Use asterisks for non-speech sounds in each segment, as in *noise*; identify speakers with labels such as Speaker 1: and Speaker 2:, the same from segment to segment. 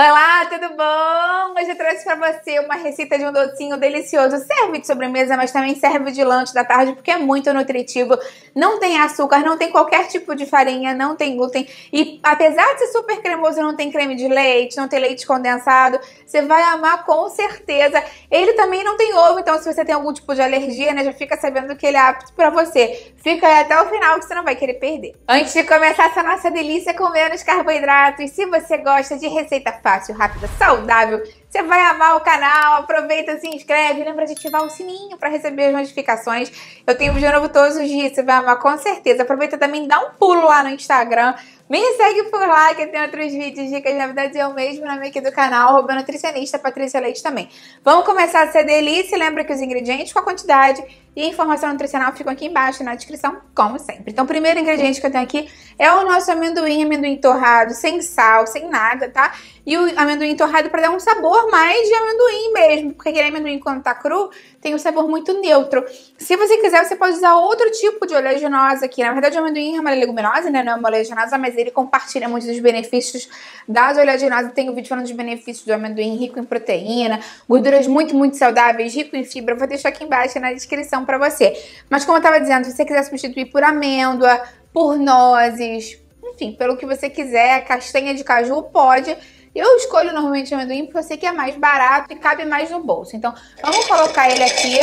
Speaker 1: Olá, tudo bom? Hoje eu trouxe para você uma receita de um docinho delicioso. Serve de sobremesa, mas também serve de lanche da tarde, porque é muito nutritivo. Não tem açúcar, não tem qualquer tipo de farinha, não tem glúten. E apesar de ser super cremoso, não tem creme de leite, não tem leite condensado. Você vai amar com certeza. Ele também não tem ovo, então se você tem algum tipo de alergia, né, já fica sabendo que ele é apto para você. Fica aí até o final que você não vai querer perder. Antes de começar essa nossa delícia com menos carboidratos, se você gosta de receita fácil, rápida, saudável. Você vai amar o canal, aproveita, se inscreve, lembra de ativar o sininho para receber as notificações. Eu tenho vídeo novo todos os dias, você vai amar com certeza. Aproveita também, dá um pulo lá no Instagram, me segue por lá que tem outros vídeos, dicas, na verdade eu mesmo, na minha aqui do canal, arroba nutricionista Patrícia Leite também. Vamos começar a ser delícia, lembra que os ingredientes com a quantidade e a informação nutricional ficam aqui embaixo na descrição, como sempre. Então o primeiro ingrediente que eu tenho aqui é o nosso amendoim, amendoim torrado, sem sal, sem nada, tá? e o amendoim torrado para dar um sabor mais de amendoim mesmo, porque aquele amendoim quando tá cru tem um sabor muito neutro. Se você quiser, você pode usar outro tipo de oleaginosa aqui. Na verdade, o amendoim é uma leguminosa, né? Não é uma oleaginosa, mas ele compartilha muitos dos benefícios das oleaginosas. Tem um vídeo falando dos benefícios do amendoim rico em proteína, gorduras muito, muito saudáveis, rico em fibra. Vou deixar aqui embaixo na descrição para você. Mas como eu tava dizendo, se você quiser substituir por amêndoa, por nozes, enfim, pelo que você quiser, castanha de caju pode eu escolho normalmente amendoim porque eu sei que é mais barato e cabe mais no bolso. Então, vamos colocar ele aqui.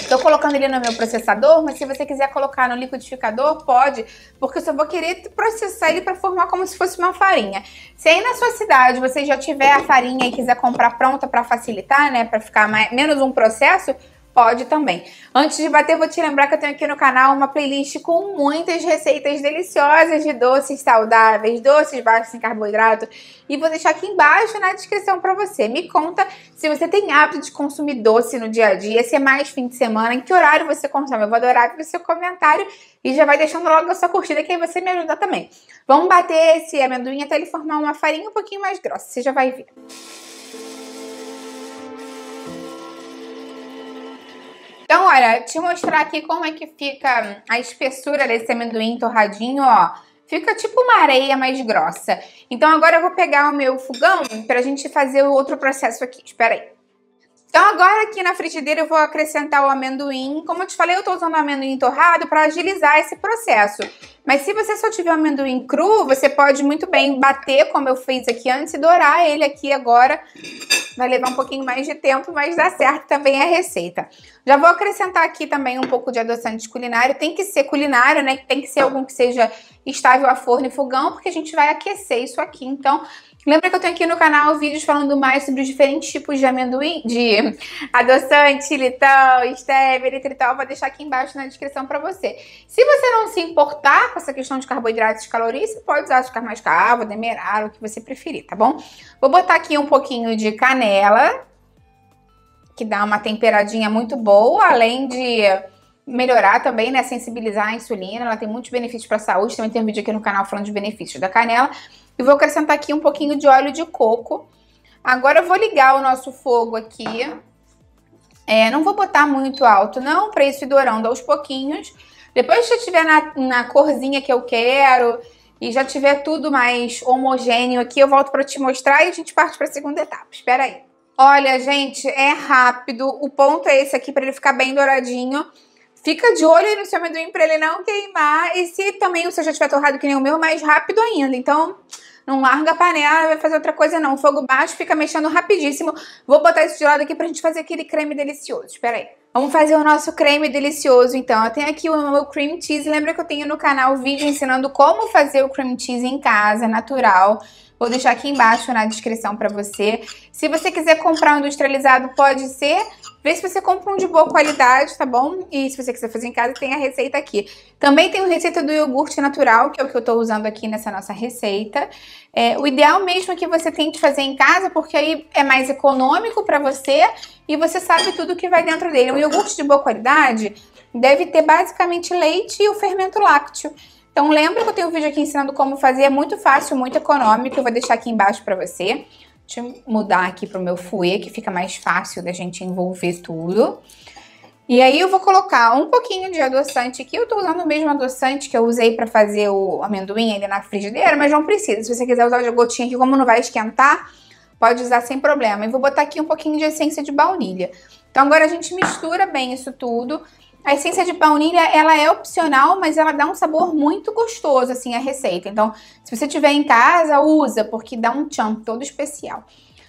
Speaker 1: Estou colocando ele no meu processador, mas se você quiser colocar no liquidificador, pode, porque eu só vou querer processar ele para formar como se fosse uma farinha. Se aí na sua cidade você já tiver a farinha e quiser comprar pronta para facilitar, né, para ficar mais, menos um processo, Pode também. Antes de bater, vou te lembrar que eu tenho aqui no canal uma playlist com muitas receitas deliciosas de doces saudáveis, doces baixos em carboidrato, e vou deixar aqui embaixo na descrição para você. Me conta se você tem hábito de consumir doce no dia a dia, se é mais fim de semana, em que horário você consome. Eu vou adorar ver o seu comentário e já vai deixando logo a sua curtida que aí você me ajuda também. Vamos bater esse amendoim até ele formar uma farinha um pouquinho mais grossa, você já vai ver. Então, olha, te mostrar aqui como é que fica a espessura desse amendoim torradinho, ó. Fica tipo uma areia mais grossa. Então agora eu vou pegar o meu fogão pra gente fazer o outro processo aqui. Espera aí. Então agora aqui na frigideira eu vou acrescentar o amendoim. Como eu te falei, eu tô usando amendoim torrado para agilizar esse processo. Mas se você só tiver amendoim cru, você pode muito bem bater, como eu fiz aqui antes, e dourar ele aqui agora Vai levar um pouquinho mais de tempo, mas dá certo também a é receita. Já vou acrescentar aqui também um pouco de adoçante culinário. Tem que ser culinário, né? Tem que ser algum que seja estável a forno e fogão, porque a gente vai aquecer isso aqui. Então, Lembra que eu tenho aqui no canal vídeos falando mais sobre os diferentes tipos de amendoim, de adoçante, litão, stevia, eritritol, vou deixar aqui embaixo na descrição para você. Se você não se importar com essa questão de carboidratos e calorias, você pode usar açúcar mascavo, demerara, o que você preferir, tá bom? Vou botar aqui um pouquinho de canela, que dá uma temperadinha muito boa, além de melhorar também, né, sensibilizar a insulina, ela tem muitos benefícios para a saúde, também tem um vídeo aqui no canal falando de benefícios da canela. E vou acrescentar aqui um pouquinho de óleo de coco. Agora eu vou ligar o nosso fogo aqui. É, não vou botar muito alto não, para isso ir dourando aos pouquinhos. Depois que estiver na, na corzinha que eu quero e já tiver tudo mais homogêneo aqui, eu volto para te mostrar e a gente parte para a segunda etapa. Espera aí. Olha, gente, é rápido. O ponto é esse aqui para ele ficar bem douradinho. Fica de olho aí no seu amendoim para ele não queimar. E se também o seu já tiver torrado que nem o meu, mais rápido ainda. Então, não larga a panela, vai fazer outra coisa não. Fogo baixo, fica mexendo rapidíssimo. Vou botar isso de lado aqui pra gente fazer aquele creme delicioso. Espera aí. Vamos fazer o nosso creme delicioso, então. Eu tenho aqui o meu cream cheese. Lembra que eu tenho no canal vídeo ensinando como fazer o cream cheese em casa, natural. Vou deixar aqui embaixo na descrição para você. Se você quiser comprar um industrializado, pode ser. Vê se você compra um de boa qualidade, tá bom? E se você quiser fazer em casa, tem a receita aqui. Também tem a receita do iogurte natural, que é o que eu tô usando aqui nessa nossa receita. É, o ideal mesmo é que você tente fazer em casa, porque aí é mais econômico para você e você sabe tudo que vai dentro dele. Um iogurte de boa qualidade deve ter basicamente leite e o fermento lácteo. Então lembra que eu tenho um vídeo aqui ensinando como fazer, é muito fácil, muito econômico, eu vou deixar aqui embaixo para você. Deixa eu mudar aqui pro meu fouet, que fica mais fácil da gente envolver tudo. E aí eu vou colocar um pouquinho de adoçante aqui. Eu tô usando o mesmo adoçante que eu usei para fazer o amendoim ali na frigideira, mas não precisa. Se você quiser usar de gotinha aqui, como não vai esquentar, pode usar sem problema. E vou botar aqui um pouquinho de essência de baunilha. Então agora a gente mistura bem isso tudo a essência de baunilha, ela é opcional, mas ela dá um sabor muito gostoso, assim, a receita. Então, se você tiver em casa, usa, porque dá um tchan todo especial.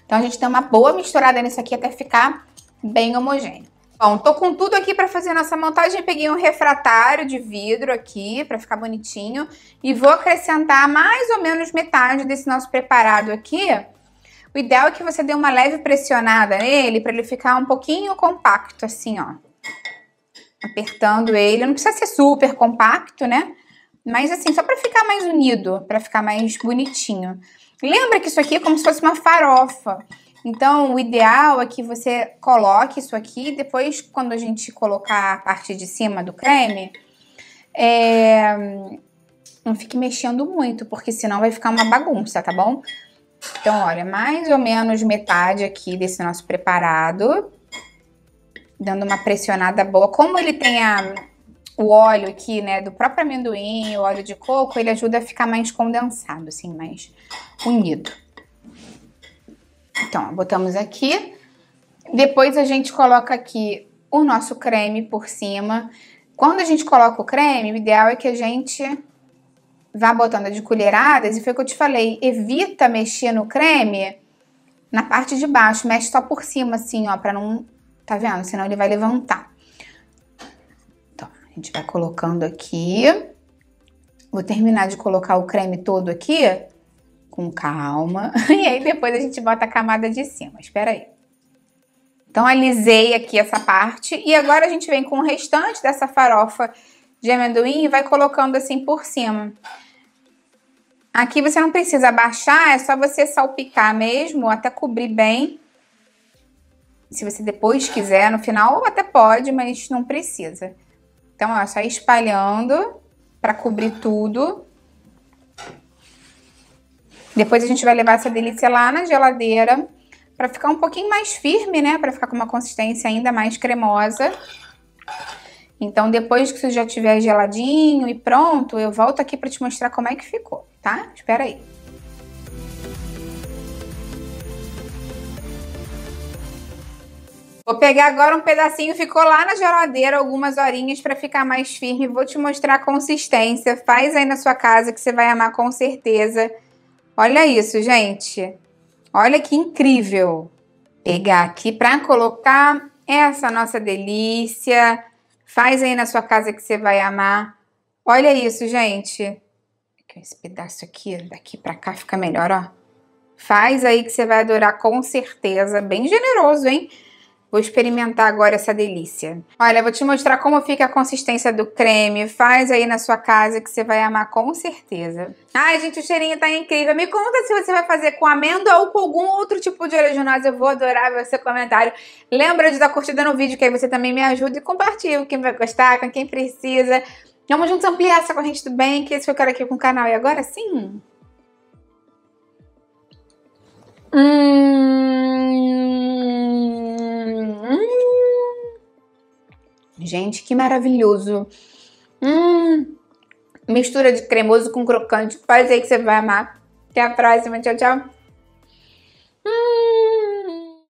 Speaker 1: Então, a gente tem uma boa misturada nisso aqui até ficar bem homogêneo. Bom, tô com tudo aqui para fazer a nossa montagem. peguei um refratário de vidro aqui para ficar bonitinho. E vou acrescentar mais ou menos metade desse nosso preparado aqui, o ideal é que você dê uma leve pressionada nele para ele ficar um pouquinho compacto, assim, ó apertando ele. Não precisa ser super compacto, né? Mas assim, só para ficar mais unido, para ficar mais bonitinho. Lembra que isso aqui é como se fosse uma farofa. Então, o ideal é que você coloque isso aqui, depois, quando a gente colocar a parte de cima do creme, é... não fique mexendo muito, porque senão vai ficar uma bagunça, tá bom? Então, olha, mais ou menos metade aqui desse nosso preparado dando uma pressionada boa. Como ele tem a, o óleo aqui, né, do próprio amendoim, o óleo de coco, ele ajuda a ficar mais condensado, assim, mais unido. Então, botamos aqui. Depois a gente coloca aqui o nosso creme por cima. Quando a gente coloca o creme, o ideal é que a gente vá botando de colheradas. E foi o que eu te falei, evita mexer no creme na parte de baixo, mexe só por cima, assim, ó, pra não tá vendo? Senão ele vai levantar. Então, a gente vai colocando aqui. Vou terminar de colocar o creme todo aqui, com calma. *laughs* E aí depois a gente bota a camada de cima. Espera aí. Então, alisei aqui essa parte. E agora a gente vem com o restante dessa farofa de amendoim e vai colocando assim por cima. Aqui você não precisa abaixar, é só você salpicar mesmo, até cobrir bem se você depois quiser, no final, até pode, mas não precisa. Então, ó, só espalhando para cobrir tudo. Depois a gente vai levar essa delícia lá na geladeira para ficar um pouquinho mais firme, né? Para ficar com uma consistência ainda mais cremosa. Então, depois que isso já estiver geladinho e pronto, eu volto aqui para te mostrar como é que ficou, tá? Espera aí. Vou pegar agora um pedacinho, ficou lá na geladeira algumas horinhas para ficar mais firme. Vou te mostrar a consistência. Faz aí na sua casa que você vai amar com certeza. Olha isso, gente. Olha que incrível. Pegar aqui para colocar essa nossa delícia. Faz aí na sua casa que você vai amar. Olha isso, gente. Esse pedaço aqui, daqui para cá fica melhor, ó. Faz aí que você vai adorar com certeza. Bem generoso, hein? Vou experimentar agora essa delícia. Olha, vou te mostrar como fica a consistência do creme. Faz aí na sua casa que você vai amar com certeza. Ai, gente, o cheirinho tá incrível. Me conta se você vai fazer com amêndoa ou com algum outro tipo de oleaginosa. Eu vou adorar ver o seu comentário. Lembra de dar curtida no vídeo, que aí você também me ajuda e compartilha com quem vai gostar, com quem precisa. Vamos juntos ampliar essa corrente do bem, que esse foi o cara aqui com o canal. E agora sim? Hum... Gente, que maravilhoso. Hum, mistura de cremoso com crocante. Faz aí que você vai amar. Até a próxima. Tchau, tchau.